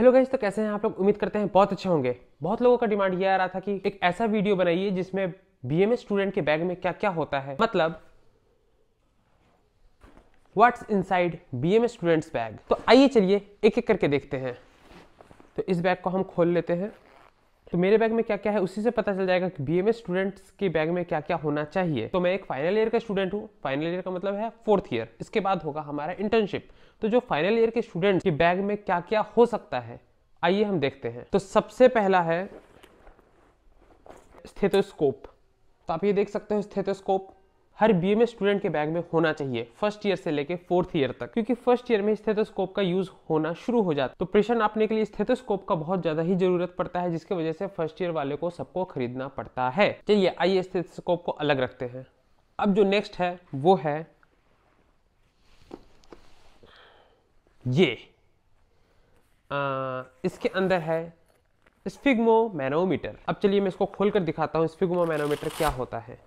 Hello guys तो कैसे हैं आप लोग उम्मीद करते हैं बहुत अच्छे होंगे बहुत लोगों का डिमांड ये आ रहा था कि एक ऐसा वीडियो बनाइए जिसमें बीएमए स्टूडेंट के बैग में क्या क्या होता है मतलब what's inside BMA students bag तो आइए चलिए एक एक करके देखते हैं तो इस बैग को हम खोल लेते हैं तो मेरे बैग में क्या क्या है उसी से पता चल जाएगा कि बी स्टूडेंट्स के बैग में क्या क्या होना चाहिए तो मैं एक फाइनल ईयर का स्टूडेंट हूँ फाइनल ईयर का मतलब है फोर्थ ईयर इसके बाद होगा हमारा इंटर्नशिप तो जो फाइनल ईयर के स्टूडेंट के बैग में क्या क्या हो सकता है आइए हम देखते हैं तो सबसे पहला है स्थितोस्कोप तो आप ये देख सकते हो स्थितोस्कोप हर बीए स्टूडेंट के बैग में होना चाहिए फर्स्ट ईयर से लेकर फोर्थ ईयर तक क्योंकि फर्स्ट ईयर में स्थेटोस्कोप का यूज होना शुरू हो जाता है तो प्रेशर नापने के लिए स्थेटोस्कोप का बहुत ज्यादा ही जरूरत पड़ता है जिसकी वजह से फर्स्ट ईयर वाले को सबको खरीदना पड़ता है चलिए आइए स्थेटोस्कोप को अलग रखते हैं अब जो नेक्स्ट है वो है ये आ, इसके अंदर है स्फिग्मो मैनोमीटर अब चलिए मैं इसको खोलकर दिखाता हूँ स्फिग्मो मैनोमीटर क्या होता है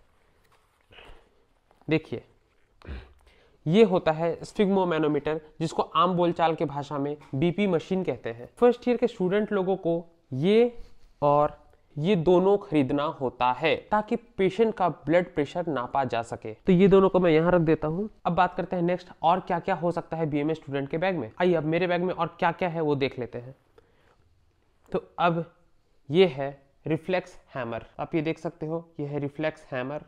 देखिए ये होता है स्फिग्मोमैनोमीटर जिसको आम बोलचाल के भाषा में बीपी मशीन कहते हैं फर्स्ट ईयर के स्टूडेंट लोगों को ये और ये दोनों खरीदना होता है ताकि पेशेंट का ब्लड प्रेशर नापा जा सके तो ये दोनों को मैं यहाँ रख देता हूँ अब बात करते हैं नेक्स्ट और क्या क्या हो सकता है बीएमएस स्टूडेंट के बैग में आइए अब मेरे बैग में और क्या क्या है वो देख लेते हैं तो अब ये है रिफ्लेक्स हैमर आप ये देख सकते हो ये है रिफ्लेक्स हैमर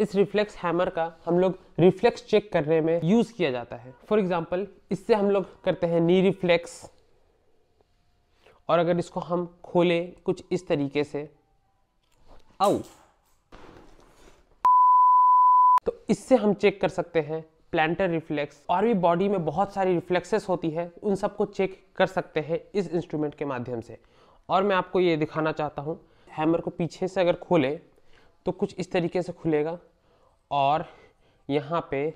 इस रिफ्लेक्स हैमर का हम लोग रिफ्लेक्स चेक करने में यूज किया जाता है फॉर एग्जाम्पल इससे हम लोग करते हैं नी रिफ्लेक्स और अगर इसको हम खोलें कुछ इस तरीके से आओ तो इससे हम चेक कर सकते हैं प्लांटर रिफ्लेक्स और भी बॉडी में बहुत सारी रिफ्लेक्सेस होती है उन सबको चेक कर सकते हैं इस इंस्ट्रूमेंट के माध्यम से और मैं आपको ये दिखाना चाहता हूँ हैमर को पीछे से अगर खोले तो कुछ इस तरीके से खुलेगा और यहाँ पे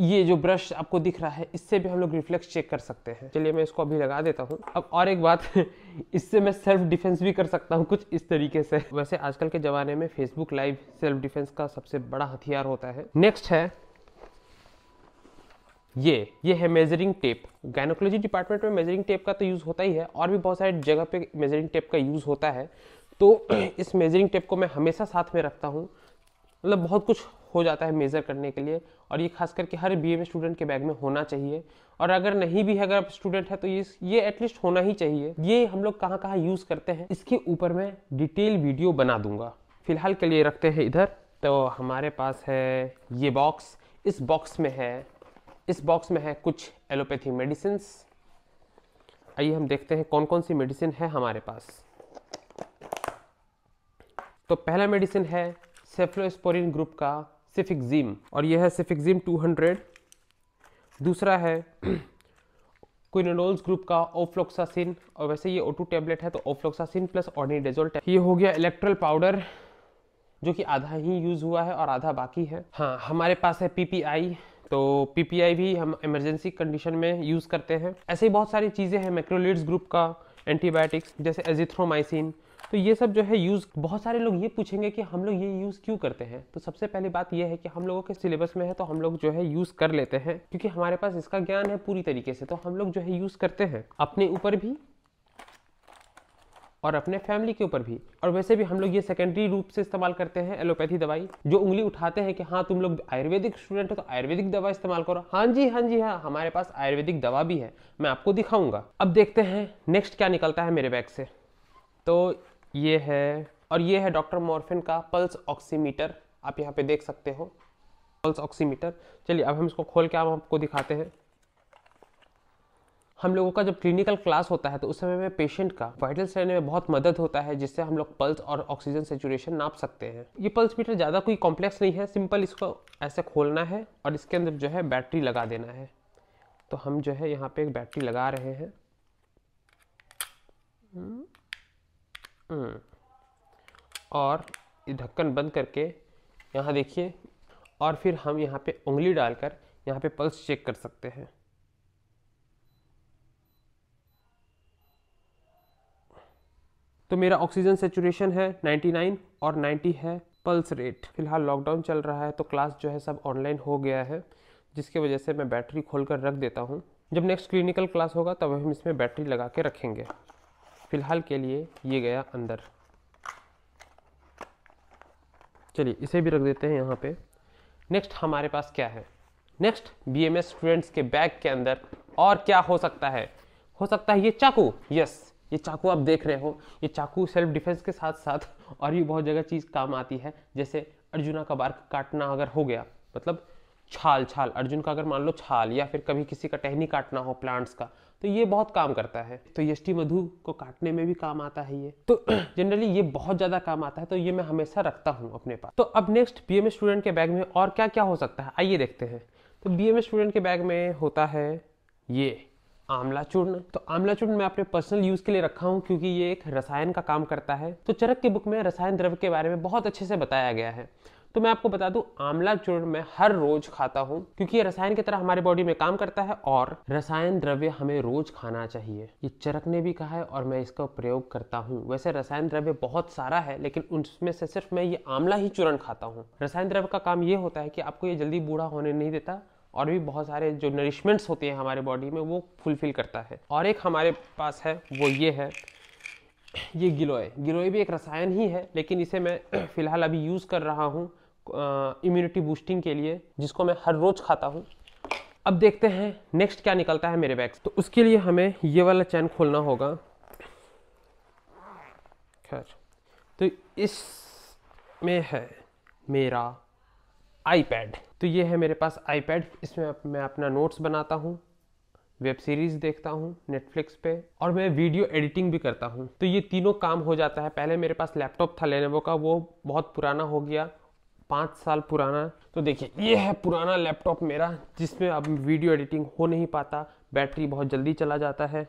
ये जो ब्रश आपको दिख रहा है इससे भी हम लोग रिफ्लेक्स चेक कर सकते हैं चलिए मैं इसको अभी लगा देता हूँ अब और एक बात इससे मैं सेल्फ डिफेंस भी कर सकता हूँ कुछ इस तरीके से वैसे आजकल के ज़माने में फेसबुक लाइव सेल्फ डिफेंस का सबसे बड़ा हथियार होता है नेक्स्ट है ये ये है मेजरिंग टेप गायनोकोलॉजी डिपार्टमेंट में मेजरिंग टेप का तो यूज़ होता ही है और भी बहुत सारे जगह पे मेजरिंग टेप का यूज़ होता है तो इस मेजरिंग टेप को मैं हमेशा साथ में रखता हूँ मतलब बहुत कुछ हो जाता है मेज़र करने के लिए और ये खास करके हर बी स्टूडेंट के बैग में होना चाहिए और अगर नहीं भी है अगर आप स्टूडेंट है तो ये ये एटलीस्ट होना ही चाहिए ये हम लोग कहाँ कहाँ यूज़ करते हैं इसके ऊपर मैं डिटेल वीडियो बना दूंगा फिलहाल के लिए रखते हैं इधर तो हमारे पास है ये बॉक्स इस बॉक्स में है इस बॉक्स में है कुछ एलोपैथी मेडिसिन आइए हम देखते हैं कौन कौन सी मेडिसिन है हमारे पास तो पहला मेडिसिन है सेफ्लोस्पोरिन ग्रुप का सिफिक्जीम और यह है सिफिक्जीम 200 दूसरा है क्विनोलोल्स ग्रुप का ओफ्लोक्सासिन और वैसे ये ओटू टेबलेट है तो ओफ्लोक्सासिन प्लस डेजोल्ट ये हो गया इलेक्ट्रल पाउडर जो कि आधा ही यूज़ हुआ है और आधा बाकी है हाँ हमारे पास है पीपीआई तो पीपीआई भी हम इमरजेंसी कंडीशन में यूज़ करते हैं ऐसे ही बहुत सारी चीज़ें हैं मैक्रोलिड्स ग्रुप का एंटीबायोटिक्स जैसे एजिथ्रोमाइसिन तो ये सब जो है यूज़ बहुत सारे लोग ये पूछेंगे कि हम लोग ये यूज़ क्यों करते हैं तो सबसे पहली बात ये है कि हम लोगों के सिलेबस में है तो हम लोग जो है यूज़ कर लेते हैं क्योंकि हमारे पास इसका ज्ञान है पूरी तरीके से तो हम लोग जो है यूज़ करते हैं अपने ऊपर भी और अपने फैमिली के ऊपर भी और वैसे भी हम लोग ये सेकेंडरी रूप से इस्तेमाल करते हैं एलोपैथी दवाई जो उंगली उठाते हैं कि हाँ तुम लोग आयुर्वेदिक स्टूडेंट हो तो आयुर्वेदिक दवा इस्तेमाल करो हाँ जी हाँ जी हाँ हमारे पास आयुर्वेदिक दवा भी है मैं आपको दिखाऊंगा अब देखते हैं नेक्स्ट क्या निकलता है मेरे बैग से तो ये है और ये है डॉक्टर मॉर्फिन का पल्स ऑक्सीमीटर आप यहाँ पे देख सकते हो पल्स ऑक्सीमीटर चलिए अब हम इसको खोल के आप आपको दिखाते हैं हम लोगों का जब क्लिनिकल क्लास होता है तो उस समय में पेशेंट का वाइटल रहने में बहुत मदद होता है जिससे हम लोग पल्स और ऑक्सीजन सेचुरेशन नाप सकते हैं ये पल्स मीटर ज़्यादा कोई कॉम्प्लेक्स नहीं है सिंपल इसको ऐसे खोलना है और इसके अंदर जो है बैटरी लगा देना है तो हम जो है यहाँ पे एक बैटरी लगा रहे हैं हम्म। हम्म। और ये ढक्कन बंद करके यहाँ देखिए और फिर हम यहाँ पे उंगली डालकर यहाँ पे पल्स चेक कर सकते हैं तो मेरा ऑक्सीजन सेचुरेशन है 99 और 90 है पल्स रेट फिलहाल लॉकडाउन चल रहा है तो क्लास जो है सब ऑनलाइन हो गया है जिसके वजह से मैं बैटरी खोल कर रख देता हूँ जब नेक्स्ट क्लिनिकल क्लास होगा तब हम इसमें बैटरी लगा के रखेंगे फ़िलहाल के लिए ये गया अंदर चलिए इसे भी रख देते हैं यहाँ पे नेक्स्ट हमारे पास क्या है नेक्स्ट बी स्टूडेंट्स के बैग के अंदर और क्या हो सकता है हो सकता है ये चाकू यस ये चाकू आप देख रहे हो ये चाकू सेल्फ डिफेंस के साथ साथ और भी बहुत जगह चीज़ काम आती है जैसे अर्जुना का बार काटना अगर हो गया मतलब छाल छाल अर्जुन का अगर मान लो छाल या फिर कभी किसी का टहनी काटना हो प्लांट्स का तो ये बहुत काम करता है तो यष्टि मधु को काटने में भी काम आता है ये तो जनरली ये बहुत ज़्यादा काम आता है तो ये मैं हमेशा रखता हूँ अपने पास तो अब नेक्स्ट बी स्टूडेंट के बैग में और क्या क्या हो सकता है आइए देखते हैं तो बी स्टूडेंट के बैग में होता है ये आंवला चूर्ण तो आंवला चूर्ण मैं अपने पर्सनल यूज के लिए रखा हूँ क्योंकि ये एक रसायन का काम करता है तो चरक के बुक में रसायन द्रव्य के बारे में बहुत अच्छे से बताया गया है तो मैं आपको बता दूं आंवला चूर्ण मैं हर रोज खाता हूं क्योंकि ये रसायन की तरह हमारे बॉडी में काम करता है और रसायन द्रव्य हमें रोज खाना चाहिए ये चरक ने भी कहा है और मैं इसका प्रयोग करता हूँ वैसे रसायन द्रव्य बहुत सारा है लेकिन उसमें से सिर्फ मैं ये आंवला ही चूर्ण खाता हूँ रसायन द्रव्य का काम ये होता है कि आपको ये जल्दी बूढ़ा होने नहीं देता और भी बहुत सारे जो नरिशमेंट्स होते हैं हमारे बॉडी में वो फुलफिल करता है और एक हमारे पास है वो ये है ये गिलोय गिलोय भी एक रसायन ही है लेकिन इसे मैं फ़िलहाल अभी यूज़ कर रहा हूँ इम्यूनिटी बूस्टिंग के लिए जिसको मैं हर रोज़ खाता हूँ अब देखते हैं नेक्स्ट क्या निकलता है मेरे बैग तो उसके लिए हमें ये वाला चैन खोलना होगा खैर तो इस में है मेरा आईपैड तो ये है मेरे पास आईपैड इसमें मैं अपना नोट्स बनाता हूँ वेब सीरीज देखता हूँ नेटफ्लिक्स पे और मैं वीडियो एडिटिंग भी करता हूँ तो ये तीनों काम हो जाता है पहले मेरे पास लैपटॉप था लेनेवो का वो बहुत पुराना हो गया पाँच साल पुराना तो देखिए ये है पुराना लैपटॉप मेरा जिसमें अब वीडियो एडिटिंग हो नहीं पाता बैटरी बहुत जल्दी चला जाता है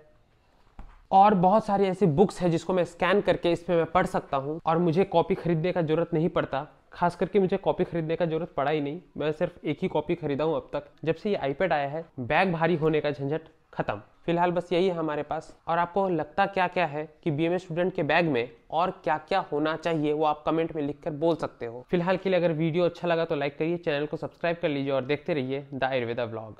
और बहुत सारी ऐसी बुक्स है जिसको मैं स्कैन करके इसमें मैं पढ़ सकता हूँ और मुझे कॉपी खरीदने का जरूरत नहीं पड़ता खास करके मुझे कॉपी खरीदने का जरूरत पड़ा ही नहीं मैं सिर्फ एक ही कॉपी खरीदा हूँ अब तक जब से ये आईपैड आया है बैग भारी होने का झंझट खत्म फिलहाल बस यही है हमारे पास और आपको लगता क्या क्या है कि बी स्टूडेंट के बैग में और क्या क्या होना चाहिए वो आप कमेंट में लिखकर बोल सकते हो फिलहाल के लिए अगर वीडियो अच्छा लगा तो लाइक करिए चैनल को सब्सक्राइब कर लीजिए और देखते रहिए द आयुर्वेदा ब्लॉग